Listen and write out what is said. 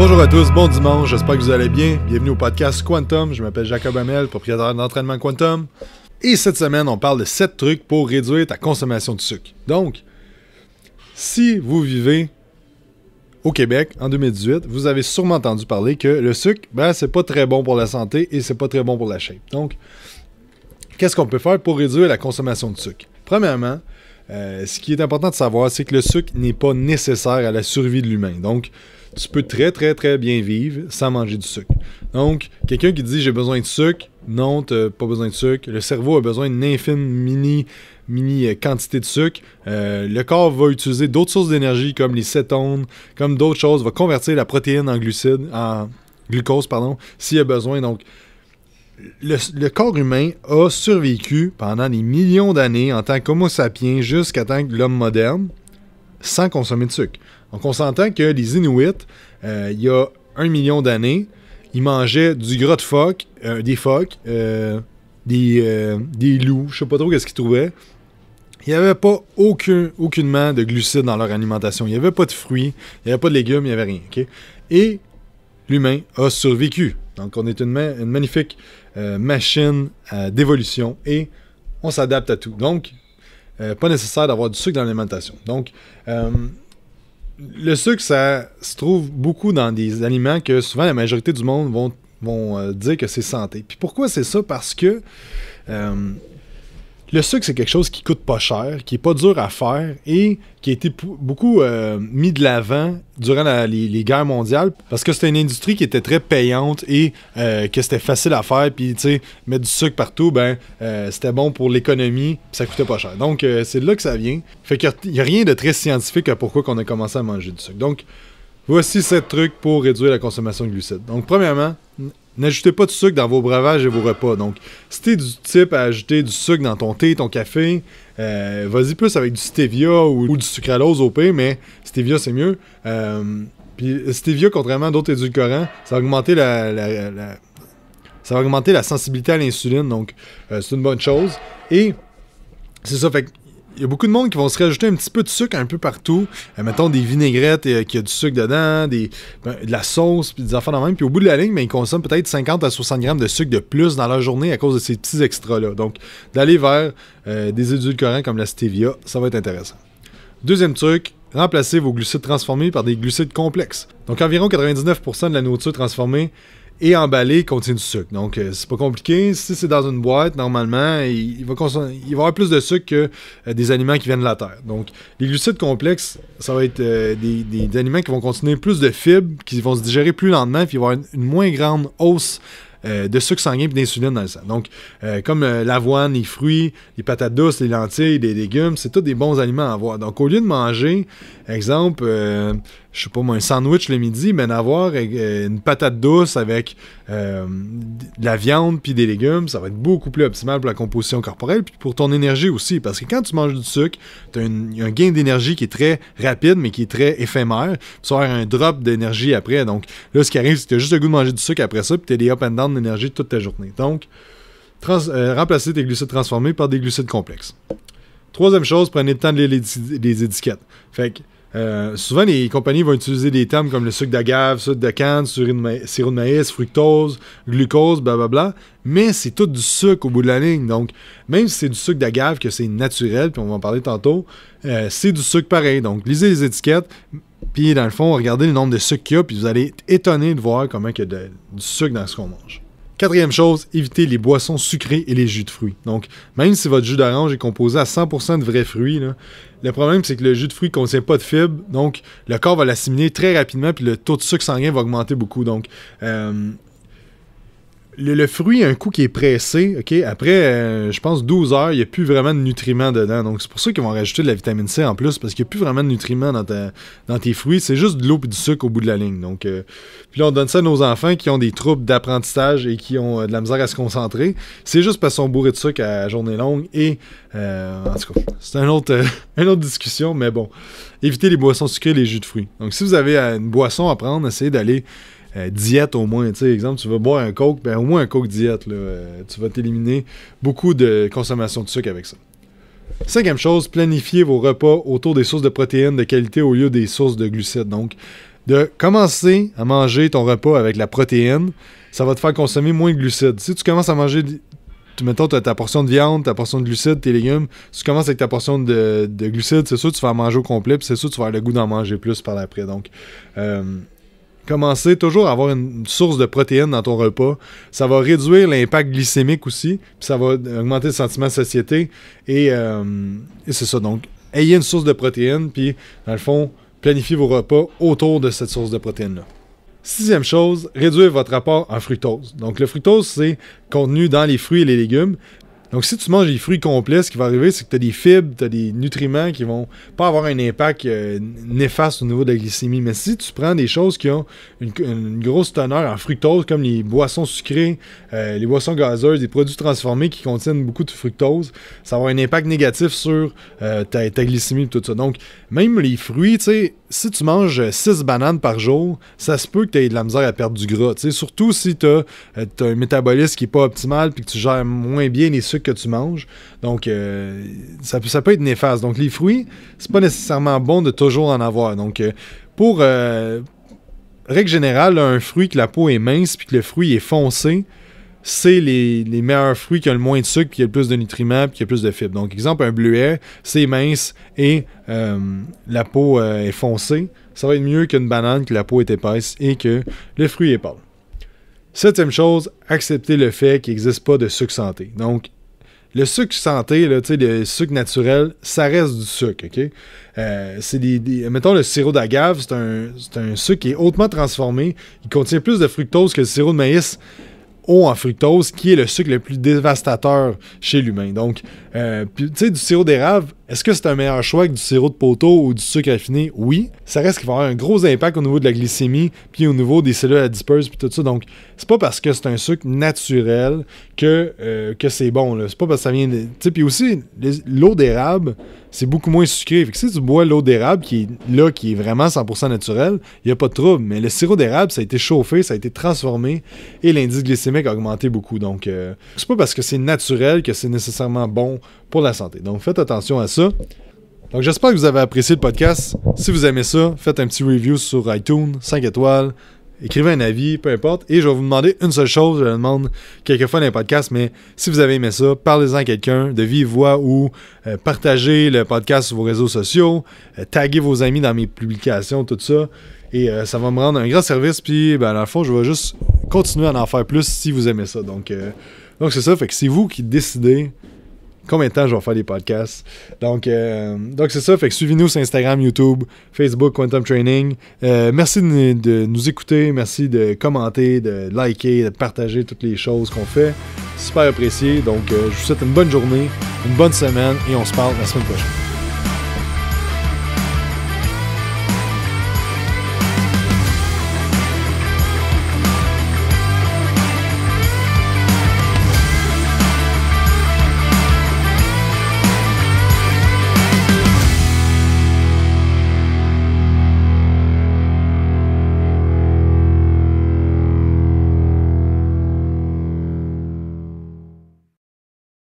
Bonjour à tous, bon dimanche, j'espère que vous allez bien. Bienvenue au podcast Quantum, je m'appelle Jacob Amel, propriétaire d'entraînement Quantum. Et cette semaine, on parle de 7 trucs pour réduire ta consommation de sucre. Donc, si vous vivez au Québec en 2018, vous avez sûrement entendu parler que le sucre, ben, c'est pas très bon pour la santé et c'est pas très bon pour la shape. Donc, qu'est-ce qu'on peut faire pour réduire la consommation de sucre? Premièrement, euh, ce qui est important de savoir, c'est que le sucre n'est pas nécessaire à la survie de l'humain. Donc, tu peux très, très, très bien vivre sans manger du sucre. Donc, quelqu'un qui dit j'ai besoin de sucre, non, tu pas besoin de sucre. Le cerveau a besoin d'une infime mini, mini euh, quantité de sucre. Euh, le corps va utiliser d'autres sources d'énergie comme les cétones, comme d'autres choses, va convertir la protéine en glucide, en glucose, pardon, s'il y a besoin. Donc, le, le, corps humain a survécu pendant des millions d'années en tant qu'homo sapiens jusqu'à tant que l'homme moderne sans consommer de sucre. Donc, on s'entend que les Inuits, euh, il y a un million d'années, ils mangeaient du gras de phoque, euh, des phoques, euh, des, des loups, je sais pas trop qu'est-ce qu'ils trouvaient. Il n'y avait pas aucun, aucunement de glucides dans leur alimentation. Il n'y avait pas de fruits, il n'y avait pas de légumes, il n'y avait rien. Et l'humain a survécu. Donc, on est une, une magnifique machine d'évolution et on s'adapte à tout. Donc, pas nécessaire d'avoir du sucre dans l'alimentation. Donc, le sucre, ça se trouve beaucoup dans des aliments que souvent la majorité du monde vont, euh, dire que c'est santé. Puis pourquoi c'est ça? Parce que euh, le sucre, c'est quelque chose qui coûte pas cher, qui est pas dur à faire et qui a été beaucoup euh, mis de l'avant durant les, guerres mondiales parce que c'était une industrie qui était très payante et euh, que c'était facile à faire. Puis, tu sais, mettre du sucre partout, ben, euh, c'était bon pour l'économie, ça coûtait pas cher. Donc, c'est là que ça vient. Fait qu'il y a, rien de très scientifique à pourquoi qu'on a commencé à manger du sucre. Donc, voici sept trucs pour réduire la consommation de glucides. Donc, premièrement, N'ajoutez pas de sucre dans vos breuvages et vos repas. Donc, si t'es du type à ajouter du sucre dans ton thé, ton café, euh, vas-y plus avec du stevia ou, du sucralose au pain, mais stevia c'est mieux. Euh, puis stevia, contrairement à d'autres édulcorants, ça va augmenter la, ça va augmenter la sensibilité à l'insuline, donc euh, c'est une bonne chose. Et c'est ça, fait que il y a beaucoup de monde qui vont se rajouter un petit peu de sucre un peu partout. Euh, mettons des vinaigrettes euh, qui a du sucre dedans, des, ben, de la sauce, puis des enfants dans même. Puis au bout de la ligne, ben, ils consomment peut-être 50 à 60 grammes de sucre de plus dans leur journée à cause de ces petits extras-là. Donc, d'aller vers euh, des édulcorants comme la stevia, ça va être intéressant. Deuxième truc, remplacez vos glucides transformés par des glucides complexes. Donc, environ 99% de la nourriture transformée et emballé contient du sucre. Donc, euh, c'est pas compliqué. Si c'est dans une boîte, normalement, il, va il va avoir plus de sucre que euh, des aliments qui viennent de la terre. Donc, les glucides complexes, ça va être euh, des, aliments qui vont contenir plus de fibres, qui vont se digérer plus lentement, puis il va avoir une, moins grande hausse de sucre sanguin et d'insuline dans le sang. Donc, comme l'avoine, les fruits, les patates douces, les lentilles, les légumes, c'est tous des bons aliments à avoir. Donc, au lieu de manger, exemple, je sais pas moi, un sandwich le midi, mais d'avoir euh, une patate douce avec euh, de la viande puis des légumes, ça va être beaucoup plus optimal pour la composition corporelle puis pour ton énergie aussi. Parce que quand tu manges du sucre, tu as un gain d'énergie qui est très rapide, mais qui est très éphémère. Tu vas un drop d'énergie après. Donc là, ce qui arrive, c'est que tu as juste le goût de manger du sucre après ça, puis tu as des up and down d'énergie toute ta journée. Donc, euh, remplacer tes glucides transformés par des glucides complexes. Troisième chose, prenez le temps de lire les, les étiquettes. Fait que euh, souvent, les compagnies vont utiliser des termes comme le sucre d'agave, sucre de canne, sirop de, maïs, fructose, glucose, blablabla. Mais c'est tout du sucre au bout de la ligne. Donc, même si c'est du sucre d'agave, que c'est naturel, puis on va en parler tantôt, euh, c'est du sucre pareil. Donc, lisez les étiquettes, puis dans le fond, regardez le nombre de sucres qu'il y a, puis vous allez être étonné de voir comment il y a du sucre dans ce qu'on mange. Quatrième chose, évitez les boissons sucrées et les jus de fruits. Donc, même si votre jus d'orange est composé à 100% de vrais fruits, le problème c'est que le jus de fruits ne contient pas de fibres, donc le corps va l'assimiler très rapidement, puis le taux de sucre sanguin va augmenter beaucoup. Donc, euh, le, fruit, un coup qui est pressé, ok, après, euh, je pense, 12 heures, il n'y a plus vraiment de nutriments dedans. Donc, c'est pour ça qu'ils vont rajouter de la vitamine C en plus, parce qu'il n'y a plus vraiment de nutriments dans, tes fruits. C'est juste de l'eau et du sucre au bout de la ligne. Donc, euh, puis on donne ça à nos enfants qui ont des troubles d'apprentissage et qui ont euh, de la misère à se concentrer. C'est juste parce qu'ils sont bourrés de sucre à journée longue. Et, en tout cas, c'est une autre discussion, mais bon. Évitez les boissons sucrées et les jus de fruits. Donc, si vous avez une boisson à prendre, essayez d'aller euh, diète au moins. Tu sais, exemple, tu veux boire un coke, ben, au moins un coke diète. Là, euh, tu vas t'éliminer beaucoup de consommation de sucre avec ça. Cinquième chose, planifier vos repas autour des sources de protéines de qualité au lieu des sources de glucides. Donc, de commencer à manger ton repas avec la protéine, ça va te faire consommer moins de glucides. Si tu commences à manger, tu, mettons, as ta portion de viande, ta portion de glucides, tes légumes, si tu commences avec ta portion de, de glucides, c'est sûr que tu vas en manger au complet, puis c'est sûr que tu vas avoir le goût d'en manger plus par après Donc, euh, commencez toujours à avoir une source de protéines dans ton repas. Ça va réduire l'impact glycémique aussi, puis ça va augmenter le sentiment de satiété. Euh, et, c'est ça. Donc, ayez une source de protéines, puis dans le fond, planifiez vos repas autour de cette source de protéines-là. Sixième chose, réduire votre apport en fructose. Donc, le fructose, c'est contenu dans les fruits et les légumes, donc, si tu manges des fruits complets, ce qui va arriver, c'est que tu as des fibres, tu as des nutriments qui vont pas avoir un impact euh, néfaste au niveau de la glycémie. Mais si tu prends des choses qui ont une, grosse teneur en fructose, comme les boissons sucrées, euh, les boissons gazeuses, des produits transformés qui contiennent beaucoup de fructose, ça va avoir un impact négatif sur euh, ta, glycémie et tout ça. Donc, même les fruits, tu sais, si tu manges 6 bananes par jour, ça se peut que tu aies de la misère à perdre du gras. Surtout si tu as, un métabolisme qui n'est pas optimal puis que tu gères moins bien les sucres que tu manges. Donc, euh, ça, peut, être néfaste. Donc, les fruits, c'est pas nécessairement bon de toujours en avoir. Donc, euh, pour euh, règle générale, un fruit que la peau est mince puis que le fruit est foncé, c'est les, meilleurs fruits qui ont le moins de sucre, qui ont le plus de nutriments, puis qui ont plus de fibres. Donc, exemple, un bleuet, c'est mince et la peau est foncée. Ça va être mieux qu'une banane, que la peau est épaisse et que le fruit est pâle. Septième chose, accepter le fait qu'il n'existe pas de sucre santé. Donc, le sucre santé, là, le sucre naturel, ça reste du sucre, OK? Euh, c'est des, Mettons, le sirop d'agave, c'est un, un, sucre qui est hautement transformé. Il contient plus de fructose que le sirop de maïs haut en fructose, qui est le sucre le plus dévastateur chez l'humain. Donc, euh, tu sais, du sirop d'érable, est-ce que c'est un meilleur choix que du sirop de poteau ou du sucre affiné? Oui. Ça reste qu'il va avoir un gros impact au niveau de la glycémie, puis au niveau des cellules à adipeuses, puis tout ça. Donc, c'est pas parce que c'est un sucre naturel que, euh, que c'est bon. C'est pas parce que ça vient de. T'sais, puis aussi, l'eau d'érable, c'est beaucoup moins sucré. Fait que si tu bois l'eau d'érable qui est là, qui est vraiment 100% naturelle, il n'y a pas de trouble. Mais le sirop d'érable, ça a été chauffé, ça a été transformé et l'indice glycémique a augmenté beaucoup. Donc, euh, c'est pas parce que c'est naturel que c'est nécessairement bon pour la santé. Donc faites attention à ça. Donc j'espère que vous avez apprécié le podcast. Si vous aimez ça, faites un petit review sur iTunes, 5 étoiles, écrivez un avis, peu importe. Et je vais vous demander une seule chose, je demande quelquefois dans les podcasts, mais si vous avez aimé ça, parlez-en à quelqu'un de vive voix ou euh, partagez le podcast sur vos réseaux sociaux, euh, taguez vos amis dans mes publications, tout ça. Et euh, ça va me rendre un grand service. Puis, ben, dans le fond, je vais juste continuer à en faire plus si vous aimez ça. Donc, euh, donc c'est ça. Fait que c'est vous qui décidez combien de temps je vais faire des podcasts. Donc, euh, donc c'est ça. Fait suivez-nous sur Instagram, YouTube, Facebook, Quantum Training. Euh, merci de, nous écouter. Merci de commenter, de liker, de partager toutes les choses qu'on fait. Super apprécié. Donc, euh, je vous souhaite une bonne journée, une bonne semaine et on se parle la semaine prochaine.